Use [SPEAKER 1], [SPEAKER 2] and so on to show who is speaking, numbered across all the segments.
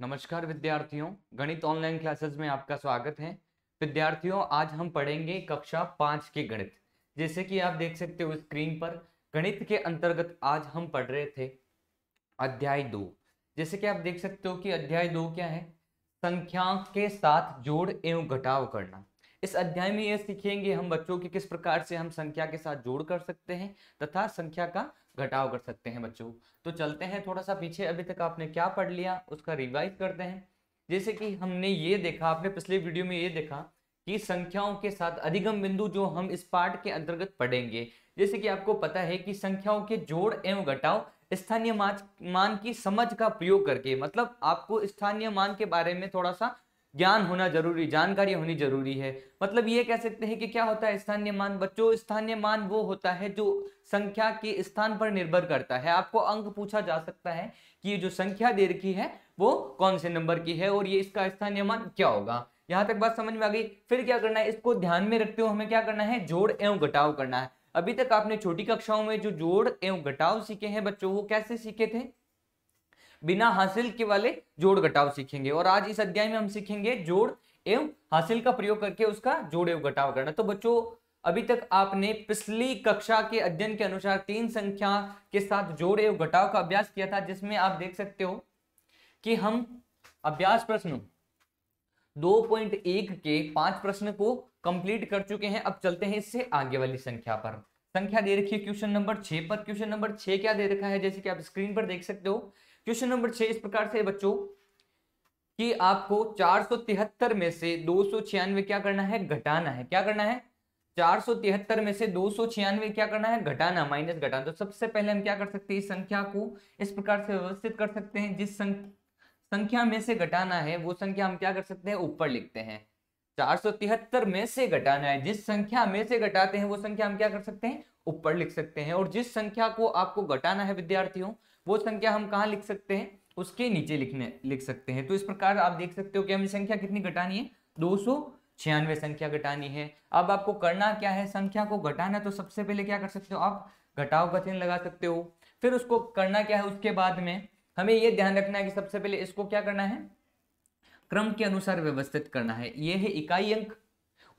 [SPEAKER 1] नमस्कार विद्यार्थियों गणित ऑनलाइन क्लासेस में आपका स्वागत है विद्यार्थियों आज हम पढ़ेंगे कक्षा पाँच के गणित जैसे कि आप देख सकते हो स्क्रीन पर गणित के अंतर्गत आज हम पढ़ रहे थे अध्याय दो जैसे कि आप देख सकते हो कि अध्याय दो क्या है संख्या के साथ जोड़ एवं घटाव करना इस अध्याय में यह सीखेंगे हम बच्चों की किस प्रकार से हम संख्या के साथ जोड़ कर सकते हैं तथा संख्या का घटाव कर सकते हैं बच्चों तो चलते हैं थोड़ा सा पीछे अभी तक आपने क्या पढ़ लिया उसका रिवाइज करते हैं जैसे कि हमने ये देखा आपने पिछले वीडियो में ये देखा कि संख्याओं के साथ अधिगम बिंदु जो हम इस पाठ के अंतर्गत पढ़ेंगे जैसे कि आपको पता है कि संख्याओं के जोड़ एवं घटाव स्थानीय मान की समझ का प्रयोग करके मतलब आपको स्थानीय मान के बारे में थोड़ा सा ज्ञान होना जरूरी जानकारी होनी जरूरी है मतलब ये कह सकते हैं कि क्या होता है स्थानीय मान बच्चों स्थानीय मान वो होता है जो संख्या के स्थान पर निर्भर करता है आपको अंक पूछा जा सकता है कि ये जो संख्या दे रखी है वो कौन से नंबर की है और ये इसका स्थानीय मान क्या होगा यहाँ तक बात समझ में आ गई फिर क्या करना है इसको ध्यान में रखते हुए हमें क्या करना है जोड़ एवं घटाव करना है अभी तक आपने छोटी कक्षाओं में जो जोड़ एवं घटाव सीखे हैं बच्चों वो कैसे सीखे थे बिना हासिल के वाले जोड़ घटाव सीखेंगे और आज इस अध्याय में हम सीखेंगे जोड़ एवं हासिल का प्रयोग करके उसका जोड़ एवं घटाव करना तो बच्चों अभी तक आपने पिछली कक्षा के अध्ययन के अनुसार तीन संख्या के साथ जोड़ एवं घटाव का अभ्यास किया था जिसमें आप देख सकते हो कि हम अभ्यास प्रश्न 2.1 के पांच प्रश्न को कंप्लीट कर चुके हैं अब चलते हैं इससे आगे वाली संख्या पर संख्या दे रखी है क्वेश्चन नंबर छह पर क्वेश्चन नंबर छह क्या दे रखा है जैसे कि आप स्क्रीन पर देख सकते हो क्वेश्चन नंबर छह इस प्रकार से बच्चों कि आपको चार में से दो क्या करना है घटाना है क्या करना है चार में से दो क्या करना है घटाना माइनस घटाना तो सबसे पहले हम क्या कर सकते हैं इस संख्या को इस प्रकार से व्यवस्थित कर सकते हैं जिस संख्या में से घटाना है वो संख्या हम क्या कर सकते हैं ऊपर लिखते हैं चार में से घटाना है जिस संख्या में से घटाते हैं वो संख्या हम क्या कर सकते हैं ऊपर लिख सकते हैं और जिस संख्या को आपको घटाना है विद्यार्थियों वो संख्या हम कहाँ लिख सकते हैं उसके नीचे लिखने लिख सकते हैं तो इस प्रकार आप देख सकते हो कि हमें संख्या कितनी घटानी है दो छियानवे संख्या घटानी है अब आपको करना क्या है संख्या को घटाना तो सबसे पहले क्या कर सकते हो आप घटाव का चिन्ह लगा सकते हो फिर उसको करना क्या है उसके बाद में हमें यह ध्यान रखना है कि सबसे पहले इसको क्या करना है क्रम के अनुसार व्यवस्थित करना है ये है इकाई अंक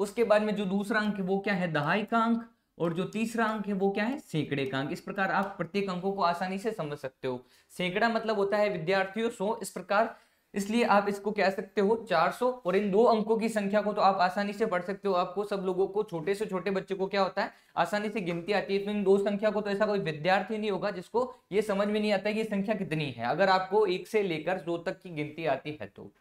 [SPEAKER 1] उसके बाद में जो दूसरा अंक है वो क्या है दहाई का अंक और जो तीसरा अंक है वो क्या है सैकड़े का अंक इस प्रकार आप प्रत्येक अंकों को आसानी से समझ सकते हो सैकड़ा मतलब होता है विद्यार्थियों सो इस प्रकार इसलिए आप इसको कह सकते हो 400 और इन दो अंकों की संख्या को तो आप आसानी से पढ़ सकते हो आपको सब लोगों को छोटे से छोटे बच्चे को क्या होता है आसानी से गिनती आती है तो इन दो संख्या को तो ऐसा कोई विद्यार्थी नहीं होगा जिसको ये समझ में नहीं आता कि ये संख्या कितनी है अगर आपको एक से लेकर दो तक की गिनती आती है तो,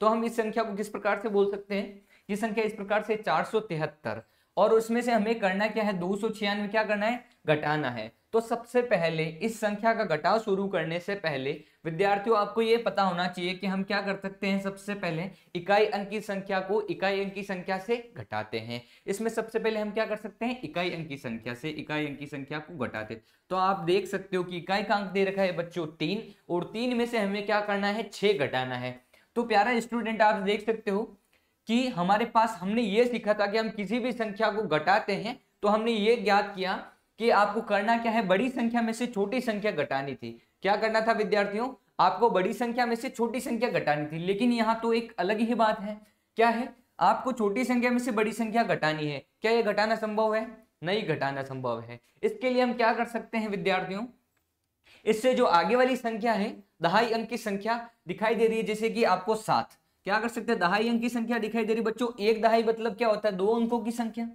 [SPEAKER 1] तो हम इस संख्या को किस प्रकार से बोल सकते हैं ये संख्या इस प्रकार से चार और उसमें से हमें करना क्या है दो क्या करना है घटाना है तो सबसे पहले इस संख्या का घटाव शुरू करने से पहले विद्यार्थियों आपको ये पता होना चाहिए कि हम क्या कर सकते हैं सबसे पहले इकाई अंक की संख्या को इकाई अंक की संख्या से घटाते हैं इसमें सबसे पहले हम क्या कर सकते हैं इकाई अंक की संख्या से इकाई अंक की संख्या को घटाते तो आप देख सकते हो कि इकाई का अंक दे रखा है बच्चों तीन और तीन में से हमें क्या करना है छः घटाना है तो प्यारा स्टूडेंट आप देख सकते हो कि हमारे पास हमने ये सीखा था कि हम किसी भी संख्या को घटाते हैं तो हमने ये ज्ञात किया कि आपको करना क्या है बड़ी संख्या में से छोटी संख्या घटानी थी क्या करना था विद्यार्थियों आपको बड़ी संख्या में से छोटी संख्या घटानी थी लेकिन यहाँ तो एक अलग ही बात है क्या है आपको छोटी संख्या में से बड़ी संख्या घटानी है क्या यह घटाना संभव है नहीं घटाना संभव है इसके लिए हम क्या कर सकते हैं विद्यार्थियों इससे जो आगे वाली संख्या है दहाई अंक की संख्या दिखाई दे रही है जैसे कि आपको सात क्या कर सकते हैं दहाई अंक की संख्या दिखाई दे रही बच्चों एक दहाई मतलब क्या होता है दो अंकों की संख्या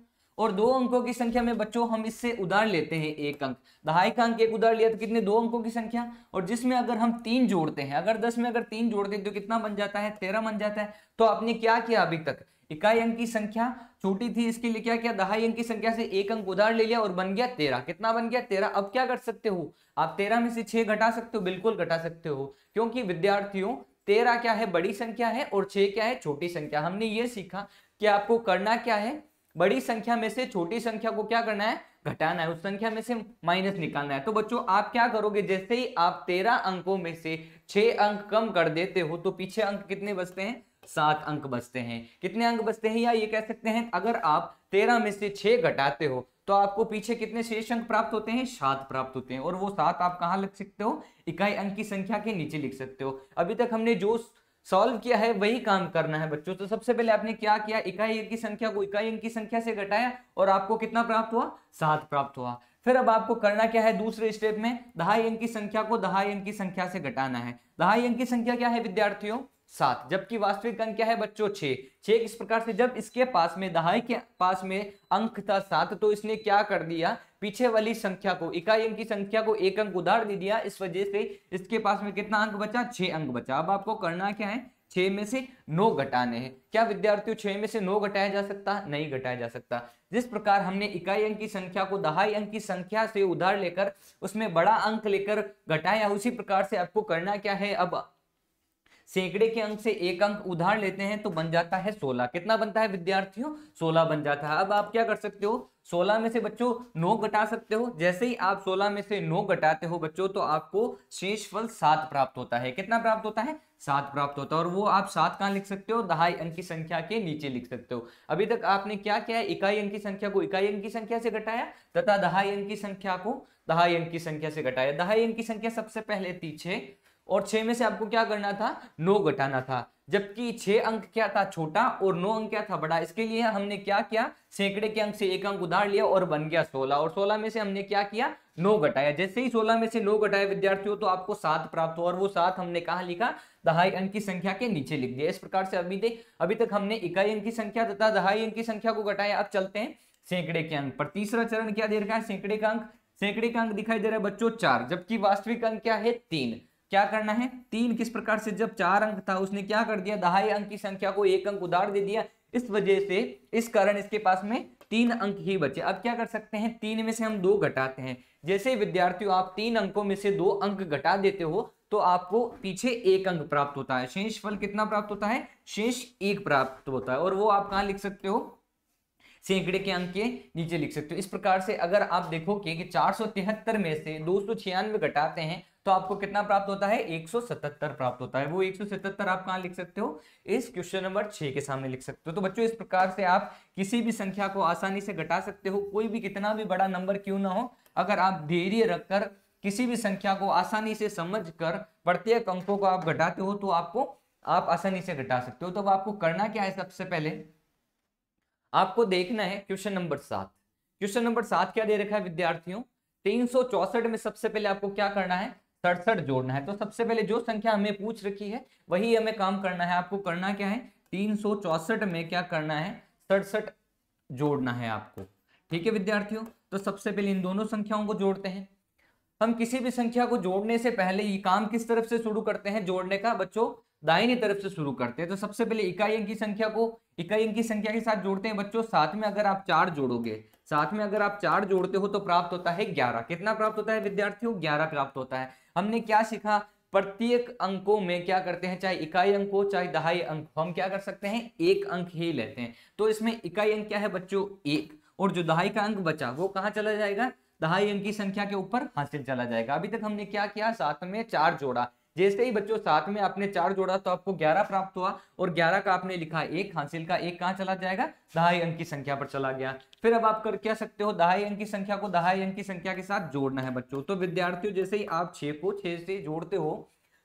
[SPEAKER 1] और दो अंकों की संख्या में बच्चों हम इससे उधार लेते हैं एक अंक दहाई का अंक एक उधार लिया तो कितने दो अंकों की संख्या और जिसमें अगर हम तीन जोड़ते हैं अगर दस में अगर तीन जोड़ते हैं तो कितना बन जाता है तेरह बन जाता है तो आपने क्या किया अभी तक इकाई अंक की संख्या छोटी थी इसके लिए क्या किया दहाई अंक की संख्या से एक अंक उधार ले लिया और बन गया तेरह कितना बन गया तेरह अब क्या कर सकते हो आप तेरह में से छह घटा सकते हो बिल्कुल घटा सकते हो क्योंकि विद्यार्थियों तेरह क्या है बड़ी संख्या है और छह क्या है छोटी संख्या हमने ये सीखा कि आपको करना क्या है बड़ी संख्या में से छोटी संख्या को क्या करना है घटाना है उस संख्या में से माइनस निकालना है तो बच्चों आप क्या करोगे जैसे ही आप तेरह अंकों में से छह अंक कम कर देते हो तो पीछे अंक कितने बचते हैं सात अंक बचते हैं कितने अंक बचते हैं या ये कह सकते हैं अगर आप तेरह में से छह घटाते हो तो आपको पीछे कितने शेष अंक प्राप्त होते हैं सात प्राप्त होते हैं और वो सात आप कहाँ लिख सकते हो इकाई अंक की संख्या के नीचे लिख सकते हो अभी तक हमने जो सॉल्व किया है वही काम करना है बच्चों तो सबसे पहले आपने क्या किया इकाई अंक की संख्या को इकाई अंक की संख्या से घटाया और आपको कितना प्राप्त हुआ सात प्राप्त हुआ फिर अब आपको करना क्या है दूसरे स्टेप में दहाई अंक की संख्या को दहाई अंक की संख्या से घटाना है दहाई अंक की संख्या क्या है विद्यार्थियों सात जबकि वास्तविक अंक क्या है बच्चों छे छे किस प्रकार से जब इसके पास में दहाई के पास में अंक था सात तो इसने क्या कर दिया पीछे वाली संख्या को इकाई अंक की संख्या को एक अंक उधार दे दिया इस वजह से इसके पास में कितना अंक बचा छः अंक बचा अब आपको करना क्या है छः में से नौ घटाने हैं क्या विद्यार्थियों छः में से नौ घटाया जा सकता नहीं घटाया जा सकता जिस प्रकार हमने इकाई अंक की संख्या को दहाई अंक की संख्या से उधार लेकर उसमें बड़ा अंक लेकर घटाया उसी प्रकार से आपको करना क्या है अब सैकड़े के अंक से एक अंक उधार लेते हैं तो बन जाता है सोलह कितना बनता है विद्यार्थियों सोलह बन जाता है अब आप क्या कर सकते हो सोलह में से बच्चों नौ घटा सकते हो जैसे ही आप सोलह में से नौ घटाते हो बच्चों तो आपको शेष फल सात प्राप्त होता है कितना प्राप्त होता है सात प्राप्त होता है और वो आप सात कहाँ लिख सकते हो दहाई अंक की संख्या के नीचे लिख सकते हो अभी तक आपने क्या किया है इकाई अंक की संख्या को इकाई अंक की संख्या से घटाया तथा दहाई अंक की संख्या को दहाई अंक की संख्या से घटाया दहाई अंक की संख्या सबसे पहले तीछे और छह में से आपको क्या करना था नौ घटाना था जबकि छह अंक क्या था छोटा और नौ अंक क्या था बड़ा इसके लिए हमने क्या किया सैकड़े के अंक से एक अंक उधार लिया और बन गया सोलह और सोलह में से हमने क्या किया नौ घटाया जैसे ही सोलह में से नौ घटाया विद्यार्थियों तो आपको सात प्राप्त हो और वो सात हमने कहा लिखा दहाई अंक की संख्या के नीचे लिख दिया इस प्रकार से अभी देख अभी तक हमने इकाई अंक की संख्या तथा दहाई अंक की संख्या को घटाया अब चलते हैं सैकड़े के अंक पर तीसरा चरण क्या दे रखा है सैकड़े का अंक सैकड़े का अंक दिखाई दे रहा है बच्चों चार जबकि वास्तविक अंक क्या है तीन क्या करना है तीन किस प्रकार से जब चार अंक था उसने क्या कर दिया दहाई अंक की संख्या को एक अंक उधार दे दिया इस वजह से इस कारण इसके पास में तीन अंक ही बचे अब क्या कर सकते हैं तीन में से हम दो घटाते हैं जैसे विद्यार्थियों आप तीन अंकों में से दो अंक घटा देते हो तो आपको पीछे एक अंक प्राप्त होता है शेष फल कितना प्राप्त होता है शेष एक प्राप्त होता है और वो आप कहा लिख सकते हो सैकड़े के अंक के नीचे लिख सकते हो इस प्रकार से अगर आप देखो कि चार में से दो घटाते हैं तो आपको कितना प्राप्त होता है 177 प्राप्त होता है वो 177 आप कहा लिख सकते हो इस क्वेश्चन नंबर छह के सामने लिख सकते हो तो बच्चों इस प्रकार से आप किसी भी संख्या को आसानी से घटा सकते हो कोई भी कितना भी बड़ा नंबर क्यों ना हो अगर आप धैर्य रखकर किसी भी संख्या को आसानी से समझ कर प्रत्येक अंकों को आप घटाते हो तो आपको आप आसानी से घटा सकते हो तो आपको करना क्या है सबसे पहले आपको देखना है क्वेश्चन नंबर सात क्वेश्चन नंबर सात क्या दे रखा है विद्यार्थियों तीन में सबसे पहले आपको क्या करना है सड़सठ जोड़ना है तो सबसे पहले जो संख्या हमें पूछ रखी है वही हमें काम करना है आपको करना क्या है तीन में क्या करना है सड़सठ जोड़ना है आपको ठीक है विद्यार्थियों तो सबसे पहले इन दोनों संख्याओं को जोड़ते हैं हम किसी भी संख्या को जोड़ने से पहले ये काम किस तरफ से शुरू करते हैं जोड़ने का बच्चों दाहिनी तरफ से शुरू करते हैं तो सबसे पहले इकाई अंक की संख्या को इकाई अंक की संख्या के साथ जोड़ते हैं बच्चों साथ में अगर आप चार जोड़ोगे साथ में अगर आप चार जोड़ते हो तो प्राप्त होता है ग्यारह कितना प्राप्त होता है विद्यार्थियों ग्यारह प्राप्त होता है हमने क्या सीखा प्रत्येक अंकों में क्या करते हैं चाहे इकाई अंक हो चाहे दहाई अंक हो हम क्या कर सकते हैं एक अंक ही लेते हैं तो इसमें इकाई अंक क्या है बच्चों एक और जो दहाई का अंक बचा वो कहाँ चला जाएगा दहाई अंक की संख्या के ऊपर हासिल चला जाएगा अभी तक हमने क्या किया साथ में चार जोड़ा जैसे ही बच्चों साथ में आपने चार जोड़ा तो आपको ग्यारह प्राप्त हुआ और ग्यारह का आपने लिखा एक हासिल का एक कहाँ चला जाएगा दहाई अंक की संख्या पर चला गया फिर अब आप कर क्या सकते हो दहाई अंक की संख्या को दहाई अंक की संख्या के साथ जोड़ना है बच्चों तो विद्यार्थियों जैसे ही आप छे को छह से जोड़ते हो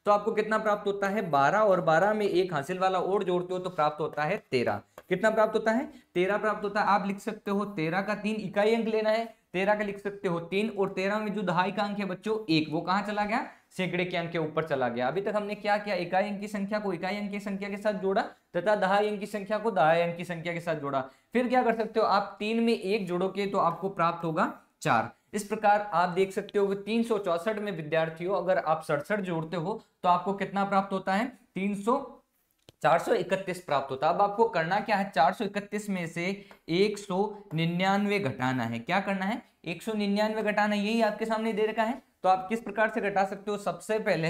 [SPEAKER 1] तो आपको कितना प्राप्त होता है बारह और बारह में एक हासिल वाला और जोड़ते हो तो प्राप्त होता है तेरह कितना प्राप्त होता है तेरह प्राप्त होता है आप लिख सकते हो तेरह का तीन इकाई अंक लेना है तेरह का लिख सकते हो तीन और तेरह में जो दहाई का अंक है बच्चों एक वो कहाँ चला गया सैकड़े के अंक के ऊपर चला गया अभी तक हमने क्या किया इकाई अंक की संख्या को इकाई अंक की संख्या के साथ जोड़ा तथा दहाई अंक की संख्या को दहाई अंक की संख्या के साथ जोड़ा फिर क्या कर सकते हो आप तीन में एक जोड़ोगे तो आपको प्राप्त होगा चार इस प्रकार आप देख सकते हो तीन सौ चौसठ में विद्यार्थियों अगर आप सड़सठ जोड़ते हो तो आपको कितना प्राप्त होता है तीन सौ चार सौ इकतीस प्राप्त होता है अब आपको करना क्या है चार सौ इकतीस में से एक सौ निन्यानवे घटाना है क्या करना है एक सौ निन्यानवे घटाना यही आपके सामने दे रखा है तो आप किस प्रकार से घटा सकते हो सबसे पहले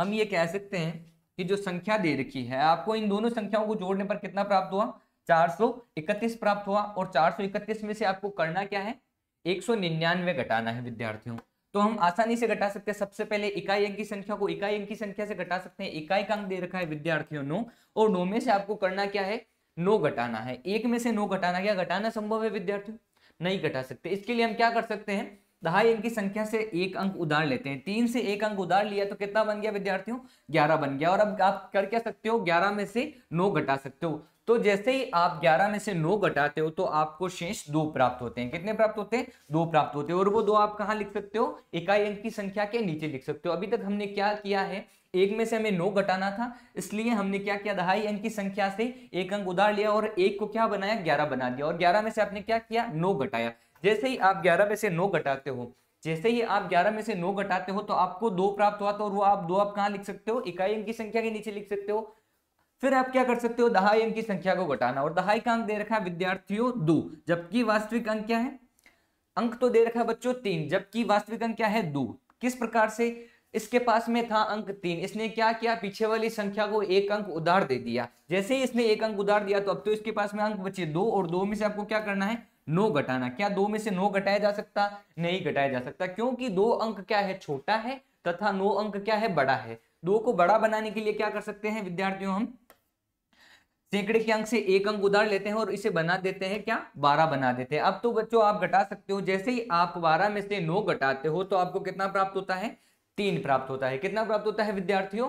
[SPEAKER 1] हम ये कह सकते हैं कि जो संख्या दे रखी है आपको इन दोनों संख्याओं को जोड़ने पर कितना प्राप्त हुआ 431 प्राप्त हुआ और 431 में से आपको करना क्या है 199 घटाना है विद्यार्थियों तो हम आसानी से घटा सकते हैं सबसे पहले इकाई अंक की संख्या को इकाई अंक की संख्या से घटा सकते हैं इकाई का अंक दे रखा है विद्यार्थियों नो और नो में से आपको करना क्या है नो घटाना है एक में से नो घटाना क्या घटाना संभव है विद्यार्थियों नहीं घटा सकते इसके लिए हम क्या कर सकते हैं दहाई इनकी संख्या से एक अंक उधार लेते हैं तीन से एक अंक उधार लिया तो कितना बन गया विद्यार्थियों ग्यारह बन गया और अब आप कर क्या सकते हो ग्यारह में से नौ घटा सकते हो तो जैसे ही आप 11 में से 9 घटाते हो तो आपको शेष दो प्राप्त होते हैं कितने प्राप्त होते हैं दो प्राप्त होते हैं और वो दो आप कहाँ लिख सकते हो इकाई अंक की संख्या के नीचे लिख सकते हो अभी तक हमने क्या किया है एक में से हमें नौ घटाना था इसलिए हमने क्या किया दहाई अंक की संख्या से एक अंक उधार लिया और एक को क्या बनाया ग्यारह बना दिया और ग्यारह में से आपने क्या किया नौ घटाया जैसे ही आप ग्यारह में से नौ घटाते हो जैसे ही आप 11 में से 9 घटाते हो तो आपको दो प्राप्त हुआ था और वो आप दो आप कहाँ लिख सकते हो इकाई अंक की संख्या के नीचे लिख सकते हो फिर आप क्या कर सकते हो दहाई अंक की संख्या को घटाना और दहाई का अंक दे रखा है विद्यार्थियों दो जबकि वास्तविक अंक क्या है अंक तो दे रखा है बच्चों तीन जबकि वास्तविक अंक क्या है दो किस प्रकार से इसके पास में था अंक तीन इसने क्या किया पीछे वाली संख्या को एक अंक उधार दे दिया जैसे ही इसने एक अंक उधार दिया तो अब तो इसके पास में अंक बचे दो और दो में से आपको क्या करना है नो घटाना क्या दो में से नो घटाया जा सकता नहीं घटाया जा सकता क्योंकि दो अंक क्या है छोटा है तथा नो अंक क्या है बड़ा है दो को बड़ा बनाने के लिए क्या कर सकते हैं विद्यार्थियों हम सैकड़े के अंक से एक अंक उधार लेते हैं और इसे बना देते हैं क्या बारह बना देते हैं अब तो बच्चों आप घटा सकते हो जैसे ही आप बारह में से नो घटाते हो तो आपको कितना प्राप्त होता है तीन प्राप्त होता है कितना प्राप्त होता है विद्यार्थियों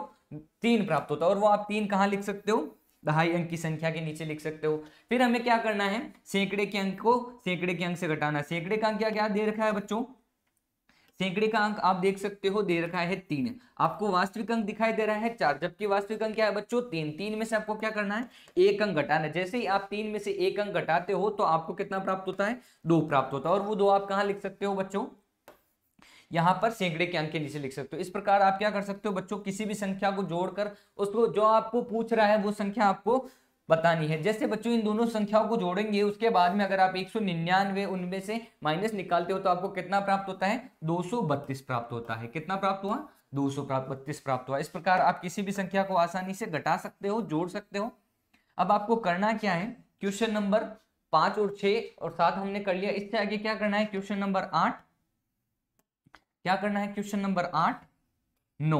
[SPEAKER 1] तीन प्राप्त होता है और वो आप तीन कहाँ लिख सकते हो दहाई अंक की संख्या के नीचे लिख सकते हो फिर हमें क्या करना है सैकड़े के अंक को सैकड़े के अंक से घटाना सैकड़े का अंक क्या क्या दे रखा है बच्चों सैकड़े का अंक आप देख सकते हो दे रखा है तीन आपको वास्तविक अंक दिखाई दे रहा है चार जबकि वास्तविक अंक क्या है बच्चों तीन तीन में से आपको क्या करना है एक अंक घटाना जैसे ही आप तीन में से एक अंक घटाते हो तो आपको कितना प्राप्त होता है दो प्राप्त होता है और वो दो आप कहा लिख सकते हो बच्चों यहाँ पर सैकड़े के अंक के नीचे लिख सकते हो इस प्रकार आप क्या कर सकते हो बच्चों किसी भी संख्या को जोड़कर उसको जो आपको पूछ रहा है वो संख्या आपको बतानी है जैसे बच्चों इन दोनों संख्याओं को जोड़ेंगे उसके बाद में अगर आप एक सौ निन्यानवे उनमें से माइनस निकालते हो तो आपको कितना प्राप्त होता है दो सौ बत्तीस प्राप्त होता है कितना प्राप्त हुआ दो सौ प्राप्त बत्तीस प्राप्त हुआ इस प्रकार आप किसी भी संख्या को आसानी से घटा सकते हो जोड़ सकते हो अब आपको करना क्या है क्वेश्चन नंबर पांच और छह और सात हमने कर लिया इससे आगे क्या करना है क्वेश्चन नंबर आठ क्या करना है क्वेश्चन नंबर आठ नो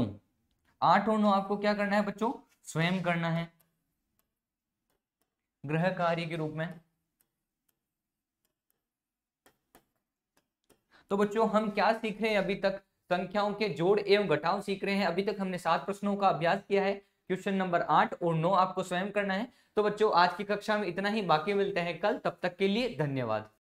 [SPEAKER 1] आठ और नो आपको क्या करना है बच्चों स्वयं करना है ग्रह कार्य के रूप में तो बच्चों हम क्या सीख रहे हैं अभी तक संख्याओं के जोड़ एवं घटाव सीख रहे हैं अभी तक हमने सात प्रश्नों का अभ्यास किया है क्वेश्चन नंबर आठ और नौ आपको स्वयं करना है तो बच्चों आज की कक्षा में इतना ही बाकी मिलते हैं कल तब तक के लिए धन्यवाद